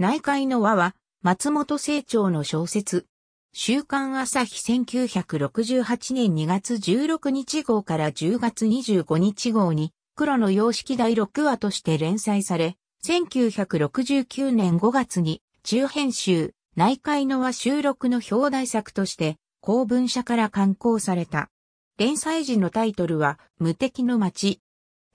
内海の輪は、松本清張の小説。週刊朝日1968年2月16日号から10月25日号に、黒の様式第6話として連載され、1969年5月に、中編集、内海の輪収録の表題作として、公文社から刊行された。連載時のタイトルは、無敵の街。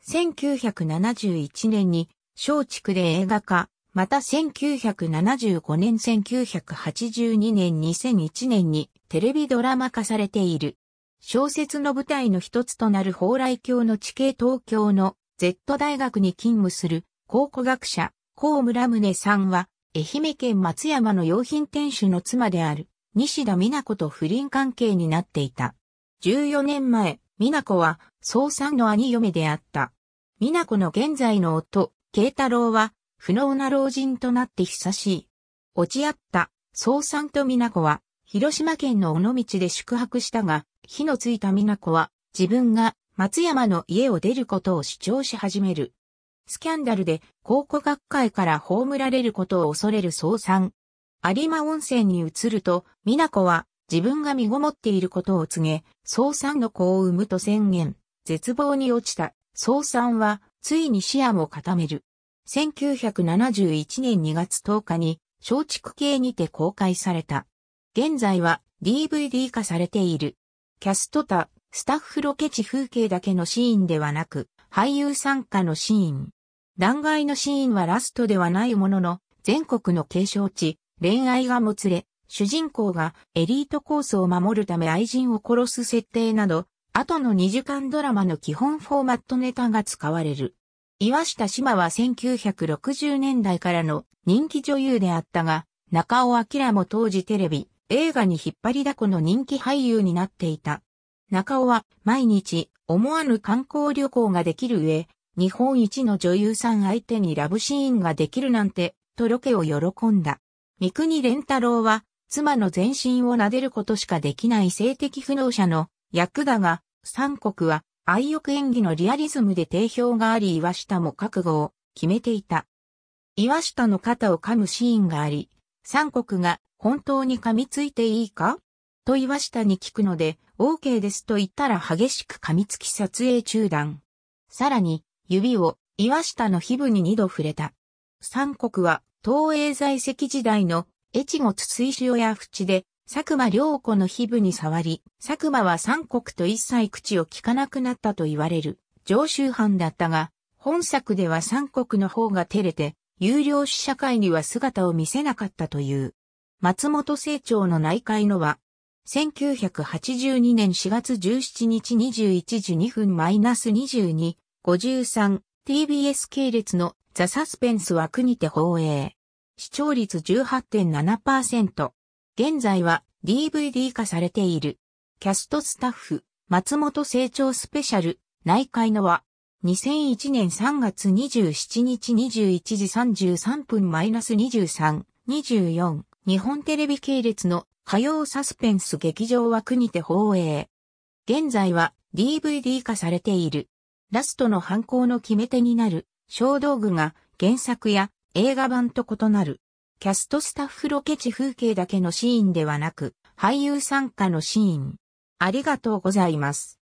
1971年に、松竹で映画化、また1975年1982年2001年にテレビドラマ化されている。小説の舞台の一つとなる蓬莱郷の地形東京の Z 大学に勤務する考古学者、高村宗さんは、愛媛県松山の洋品店主の妻である西田美奈子と不倫関係になっていた。14年前、美奈子は、総さんの兄嫁であった。美奈子の現在の夫、慶太郎は、不能な老人となって久しい。落ち合った、総産と美奈子は、広島県の尾道で宿泊したが、火のついた美奈子は、自分が松山の家を出ることを主張し始める。スキャンダルで考古学会から葬られることを恐れる総産。有馬温泉に移ると、美奈子は自分が身ごもっていることを告げ、総産の子を産むと宣言。絶望に落ちた、総産は、ついに視野を固める。1971年2月10日に松竹系にて公開された。現在は DVD 化されている。キャスト他、スタッフロケ地風景だけのシーンではなく、俳優参加のシーン。弾劾のシーンはラストではないものの、全国の継承地、恋愛がもつれ、主人公がエリートコースを守るため愛人を殺す設定など、後の2時間ドラマの基本フォーマットネタが使われる。岩下志麻は1960年代からの人気女優であったが、中尾明も当時テレビ、映画に引っ張りだこの人気俳優になっていた。中尾は毎日思わぬ観光旅行ができる上、日本一の女優さん相手にラブシーンができるなんて、とロケを喜んだ。三国連太郎は、妻の全身を撫でることしかできない性的不能者の役だが、三国は愛欲演技のリアリズムで定評があり岩下も覚悟を決めていた。岩下の肩を噛むシーンがあり、三国が本当に噛みついていいかと岩下に聞くので、OK ですと言ったら激しく噛みつき撮影中断。さらに、指を岩下の皮膚に二度触れた。三国は東映在籍時代の越後筒水塩や淵で佐久間良子の皮膚に触り、佐久間は三国と一切口を聞かなくなったと言われる常習犯だったが、本作では三国の方が照れて、有料試写会には姿を見せなかったという。松本清張の内海のは、1982年4月17日21時2分 -22、53、TBS 系列のザ・サスペンス枠にて放映。視聴率18.7%。現在は DVD 化されている。キャストスタッフ、松本成長スペシャル、内海のは、2001年3月27日21時33分 -23、24、日本テレビ系列の火曜サスペンス劇場枠にて放映。現在は DVD 化されている。ラストの犯行の決め手になる、小道具が原作や映画版と異なる。キャストスタッフロケ地風景だけのシーンではなく、俳優参加のシーン。ありがとうございます。